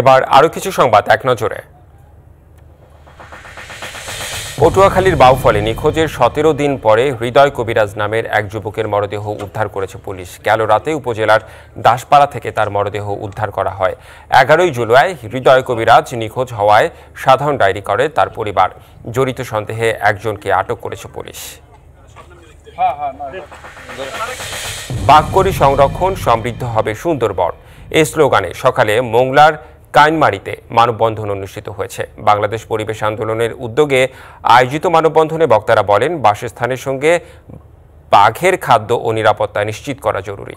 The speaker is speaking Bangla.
এবার আরও কিছু সংবাদ এক নজরে পটুয়াখালীর বাউফলে নিখোঁজের সতেরো দিন পরে হৃদয় কবিরাজ নামের এক যুবকের মরদেহ উদ্ধার করেছে পুলিশ গেল রাতে উপজেলার দাসপাড়া থেকে তার মরদেহ উদ্ধার করা হয় এগারোই জুলাই হৃদয় কবিরাজ নিখোঁজ হওয়ায় সাধারণ ডায়েরি করে তার পরিবার জড়িত সন্দেহে একজনকে আটক করেছে পুলিশ বাক্যরি সংরক্ষণ সমৃদ্ধ হবে সুন্দরবন এ স্লোগানে সকালে মোংলার কাইনমারিতে মানববন্ধন অনুষ্ঠিত হয়েছে বাংলাদেশ পরিবেশ আন্দোলনের উদ্যোগে আয়োজিত মানববন্ধনে বক্তারা বলেন বাসস্থানের সঙ্গে বাঘের খাদ্য ও নিরাপত্তা নিশ্চিত করা জরুরি